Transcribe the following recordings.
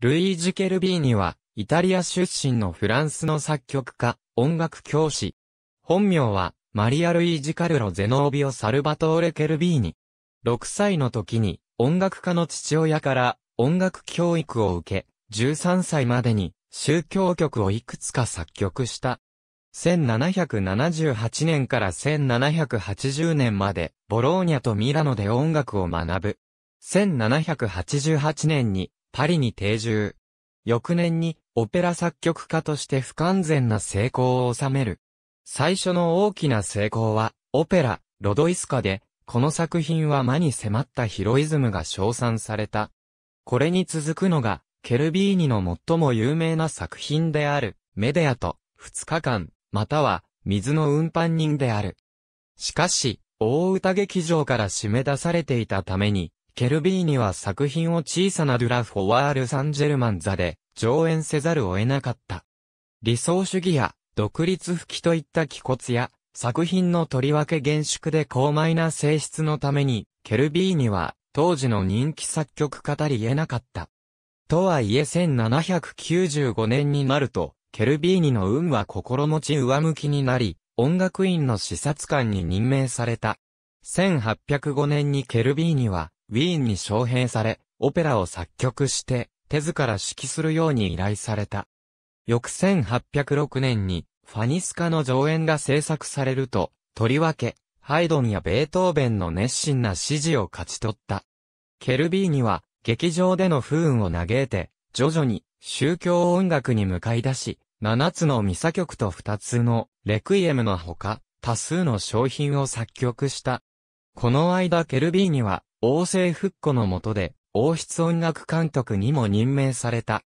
ルイージ・ケルビーニは、イタリア出身のフランスの作曲家、音楽教師。本名は、マリア・ルイージ・カルロ・ゼノービオ・サルバトーレ・ケルビーニ。6歳の時に、音楽家の父親から音楽教育を受け、13歳までに宗教曲をいくつか作曲した。1778年から1780年まで、ボローニャとミラノで音楽を学ぶ。1788年にパリに定住。翌年にオペラ作曲家として不完全な成功を収める。最初の大きな成功は、オペラ、ロドイスカで、この作品は間に迫ったヒロイズムが称賛された。これに続くのが、ケルビーニの最も有名な作品である、メデアと、二日間、または、水の運搬人である。しかし、大歌劇場から締め出されていたために、ケルビーニは作品を小さなドゥラ・フォワール・サンジェルマン座で上演せざるを得なかった。理想主義や独立不きといった気骨や作品のとりわけ厳粛で高邁な性質のために、ケルビーニは当時の人気作曲家たり得なかった。とはいえ1795年になると、ケルビーニの運は心持ち上向きになり、音楽院の視察官に任命された。1805年にケルビーニは、ウィーンに招聘され、オペラを作曲して、手図から指揮するように依頼された。翌1806年に、ファニスカの上演が制作されると、とりわけ、ハイドンやベートーベンの熱心な支持を勝ち取った。ケルビーには、劇場での不運を嘆いて、徐々に宗教音楽に向かい出し、7つのミサ曲と2つのレクイエムのほか、多数の商品を作曲した。この間ケルビーには王政復古の下で、王室音楽監督にも任命された。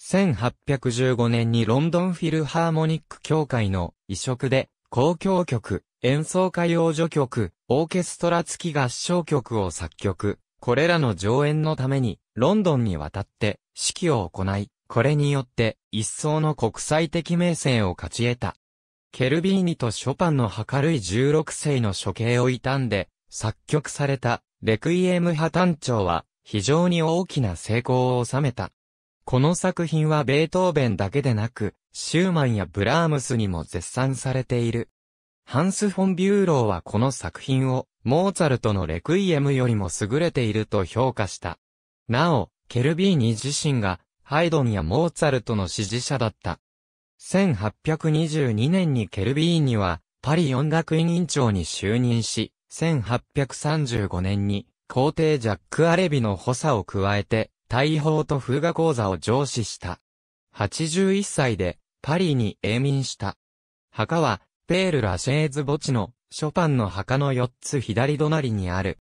1815年にロンドンフィルハーモニック協会の移植で、公共曲、演奏歌謡助曲、オーケストラ付き合唱曲を作曲、これらの上演のために、ロンドンに渡って、指揮を行い、これによって、一層の国際的名声を勝ち得た。ケルビーニとショパンの明るい16世の処刑を悼んで、作曲されたレクイエム派綻調は非常に大きな成功を収めた。この作品はベートーベンだけでなく、シューマンやブラームスにも絶賛されている。ハンス・フォン・ビューローはこの作品を、モーツァルトのレクイエムよりも優れていると評価した。なお、ケルビーニ自身が、ハイドンやモーツァルトの支持者だった。1822年にケルビーニは、パリ音楽院院長に就任し、1835年に、皇帝ジャック・アレビの補佐を加えて、大砲と風雅講座を上司した。81歳で、パリに永眠した。墓は、ペール・ラシェーズ墓地の、ショパンの墓の4つ左隣にある。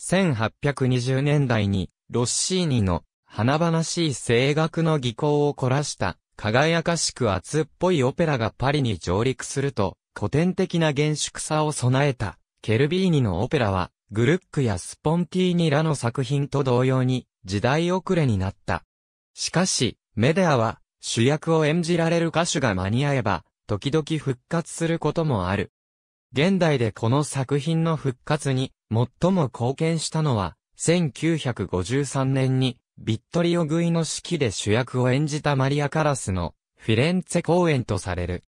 1820年代に、ロッシーニの、華々しい声楽の技巧を凝らした、輝かしく厚っぽいオペラがパリに上陸すると、古典的な厳粛さを備えた、ケルビーニのオペラは、グルックやスポンティーニらの作品と同様に、時代遅れになった。しかし、メデアは、主役を演じられる歌手が間に合えば、時々復活することもある。現代でこの作品の復活に、最も貢献したのは、1953年に、ビットリオ・グイの指揮で主役を演じたマリア・カラスの、フィレンツェ公演とされる。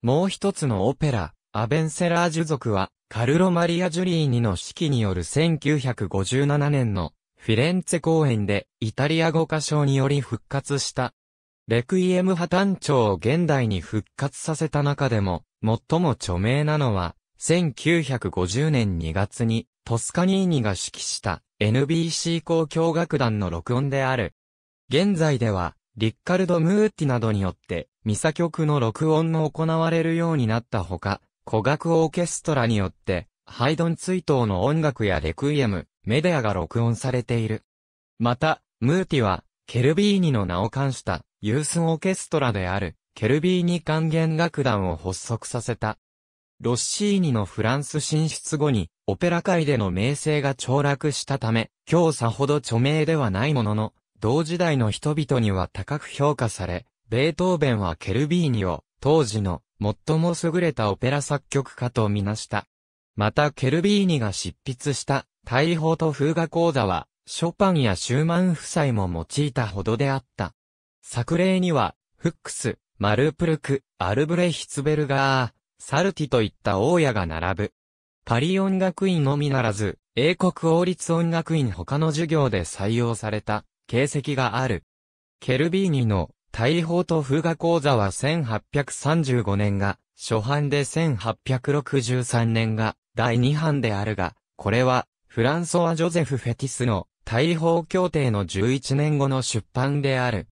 もう一つのオペラ、アベンセラージュ族は、カルロ・マリア・ジュリーニの指揮による1957年のフィレンツェ公演でイタリア語歌唱により復活した。レクイエム破綻調を現代に復活させた中でも最も著名なのは1950年2月にトスカニーニが指揮した NBC 交響楽団の録音である。現在ではリッカルド・ムーティなどによってミサ曲の録音も行われるようになったほか、古楽オーケストラによって、ハイドン追悼の音楽やレクイエム、メディアが録音されている。また、ムーティは、ケルビーニの名を冠したユースオーケストラである、ケルビーニ管弦楽団を発足させた。ロッシーニのフランス進出後に、オペラ界での名声が凋落したため、今日さほど著名ではないものの、同時代の人々には高く評価され、ベートーベンはケルビーニを、当時の最も優れたオペラ作曲家とみなした。またケルビーニが執筆した大砲と風画講座は、ショパンやシューマン夫妻も用いたほどであった。作例には、フックス、マルプルク、アルブレヒツベルガー、サルティといった大家が並ぶ。パリ音楽院のみならず、英国王立音楽院他の授業で採用された形跡がある。ケルビーニの大砲と風画講座は1835年が、初版で1863年が、第2版であるが、これは、フランソワ・ジョゼフ・フェティスの、大砲協定の11年後の出版である。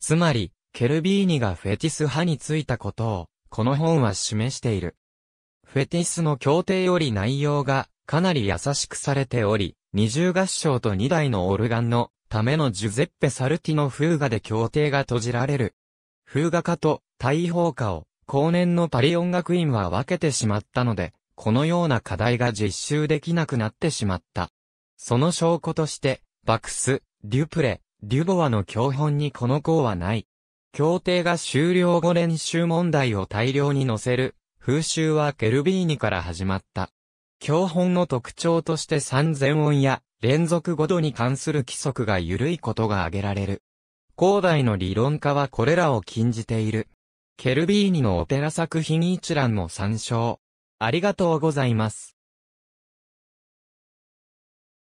つまり、ケルビーニがフェティス派についたことを、この本は示している。フェティスの協定より内容が、かなり優しくされており、二重合唱と二台のオルガンのためのジュゼッペ・サルティの風画で協定が閉じられる。風画家と大砲家を後年のパリ音楽院は分けてしまったので、このような課題が実習できなくなってしまった。その証拠として、バクス、デュプレ、デュボアの教本にこの子はない。協定が終了後練習問題を大量に載せる、風習はケルビーニから始まった。教本の特徴として三千音や連続5度に関する規則が緩いことが挙げられる。広大の理論家はこれらを禁じている。ケルビーニのオペラ作品一覧も参照。ありがとうございます。